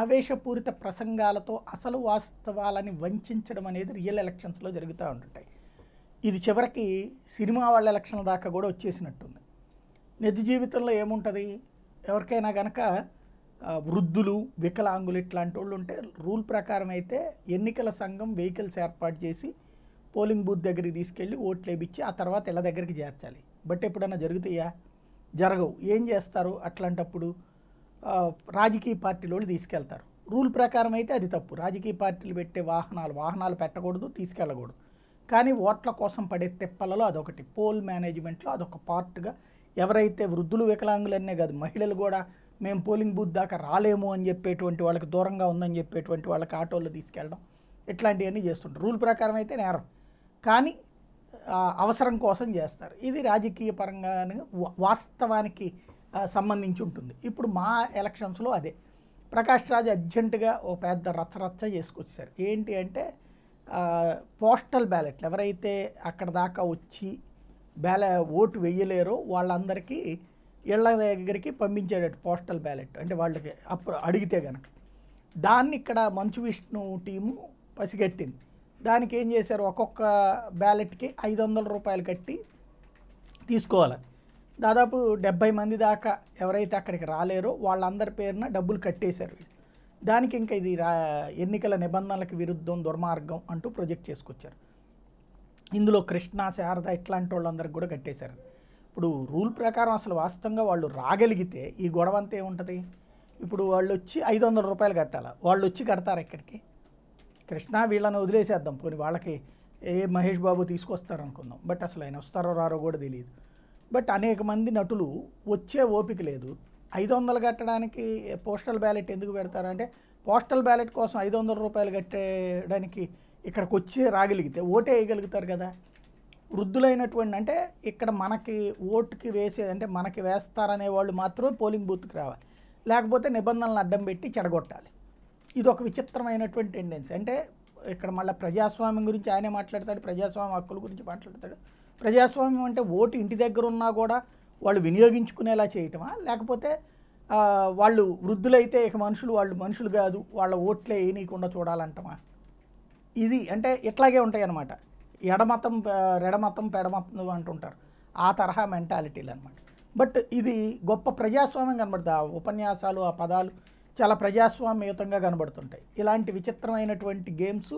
ఆవేశపూరిత ప్రసంగాలతో అసలు వాస్తవాలని వంచడం అనేది రియల్ ఎలక్షన్స్లో జరుగుతూ ఉంటుంటాయి ఇది చివరికి సినిమా వాళ్ళ ఎలక్షన్ దాకా కూడా వచ్చేసినట్టుంది నిజ జీవితంలో ఏముంటుంది ఎవరికైనా గనక వృద్ధులు వికలాంగులు ఇట్లాంటి వాళ్ళు ఉంటే రూల్ ప్రకారం అయితే ఎన్నికల సంఘం వెహికల్స్ ఏర్పాటు చేసి పోలింగ్ బూత్ దగ్గరికి తీసుకెళ్ళి ఓట్లు వేయించి ఆ తర్వాత ఇళ్ళ దగ్గరికి చేర్చాలి బట్ ఎప్పుడన్నా జరుగుతాయా జరగవు ఏం చేస్తారు అట్లాంటప్పుడు రాజకీయ పార్టీలో తీసుకెళ్తారు రూల్ ప్రకారం అయితే అది తప్పు రాజకీయ పార్టీలు పెట్టే వాహనాలు వాహనాలు పెట్టకూడదు తీసుకెళ్ళకూడదు కానీ ఓట్ల కోసం పడే తెప్పలలో అదొకటి పోల్ మేనేజ్మెంట్లో అదొక పార్ట్గా ఎవరైతే వృద్ధులు వికలాంగులనే కాదు మహిళలు కూడా మేము పోలింగ్ బూత్ దాకా రాలేము అని చెప్పేటువంటి వాళ్ళకి దూరంగా ఉందని చెప్పేటువంటి వాళ్ళకి ఆటోలు తీసుకెళ్ళడం ఇట్లాంటివన్నీ చేస్తుంటారు రూల్ ప్రకారం అయితే నేరం కానీ అవసరం కోసం చేస్తారు ఇది రాజకీయ పరంగా వాస్తవానికి సంబంధించి ఉంటుంది ఇప్పుడు మా ఎలక్షన్స్లో అదే ప్రకాష్ రాజ్ అర్జెంటుగా ఓ పెద్ద రచ్చరచ్చ చేసుకొచ్చారు ఏంటి అంటే పోస్టల్ బ్యాలెట్లు ఎవరైతే అక్కడ దాకా వచ్చి బ్యాల ఓటు వేయలేరో వాళ్ళందరికీ ఇళ్ల దగ్గరికి పంపించేటట్టు పోస్టల్ బ్యాలెట్ అంటే వాళ్ళకి అప్పుడు అడిగితే కనుక దాన్ని ఇక్కడ మంచు విష్ణు టీము పసిగట్టింది దానికి ఏం చేశారు ఒక్కొక్క బ్యాలెట్కి ఐదు వందల రూపాయలు కట్టి తీసుకోవాలి దాదాపు డెబ్బై మంది దాకా ఎవరైతే అక్కడికి రాలేరో వాళ్ళందరి పేరున డబ్బులు కట్టేశారు దానికి ఇంకా ఇది రా ఎన్నికల నిబంధనలకు విరుద్ధం దుర్మార్గం అంటూ ప్రొజెక్ట్ చేసుకొచ్చారు ఇందులో కృష్ణ శారద ఇట్లాంటి వాళ్ళందరికి కూడా కట్టేశారు ఇప్పుడు రూల్ ప్రకారం అసలు వాస్తవంగా వాళ్ళు రాగలిగితే ఈ గొడవ అంతా ఏముంటుంది ఇప్పుడు వాళ్ళు వచ్చి ఐదు వందల రూపాయలు కట్టాలా వాళ్ళు వచ్చి కడతారు ఇక్కడికి కృష్ణ వీళ్ళని వదిలేసేద్దాం పోనీ వాళ్ళకి ఏ మహేష్ బాబు తీసుకొస్తారు అనుకుందాం బట్ అసలు ఆయన వస్తారో రారో కూడా తెలియదు బట్ అనేక మంది నటులు వచ్చే ఓపిక లేదు ఐదు వందలు కట్టడానికి పోస్టల్ బ్యాలెట్ ఎందుకు పెడతారు అంటే పోస్టల్ బ్యాలెట్ కోసం ఐదు వందల రూపాయలు కట్టేయడానికి ఇక్కడికి వచ్చి రాగలిగితే ఓటే వేయగలుగుతారు కదా వృద్ధులైనటువంటి అంటే ఇక్కడ మనకి ఓటుకి వేసే అంటే మనకి వేస్తారనే వాళ్ళు మాత్రమే పోలింగ్ బూత్కి రావాలి లేకపోతే నిబంధనలను అడ్డం పెట్టి చెడగొట్టాలి ఇది ఒక విచిత్రమైనటువంటి టెండెన్సీ అంటే ఇక్కడ మళ్ళీ ప్రజాస్వామ్యం గురించి ఆయనే మాట్లాడతాడు ప్రజాస్వామ్య హక్కుల గురించి మాట్లాడతాడు ప్రజాస్వామ్యం అంటే ఓటు ఇంటి దగ్గర ఉన్నా కూడా వాళ్ళు వినియోగించుకునేలా చేయటమా లేకపోతే వాళ్ళు వృద్ధులైతే ఇక మనుషులు వాళ్ళు మనుషులు కాదు వాళ్ళ ఓట్లే వేయనీయకుండా చూడాలంటమా ఇది అంటే ఇట్లాగే ఉంటాయి అన్నమాట ఎడమతం రెడమతం పెడమతం అంటుంటారు ఆ తరహా మెంటాలిటీలు అనమాట బట్ ఇది గొప్ప ప్రజాస్వామ్యం కనబడుతుంది ఆ ఉపన్యాసాలు ఆ పదాలు చాలా ప్రజాస్వామ్యయుతంగా కనబడుతుంటాయి ఇలాంటి విచిత్రమైనటువంటి గేమ్స్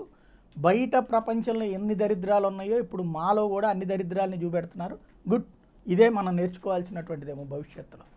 బయట ప్రపంచంలో ఎన్ని దరిద్రాలు ఉన్నాయో ఇప్పుడు మాలో కూడా అన్ని దరిద్రాలని చూపెడుతున్నారు గుడ్ ఇదే మనం నేర్చుకోవాల్సినటువంటిదేమో భవిష్యత్తులో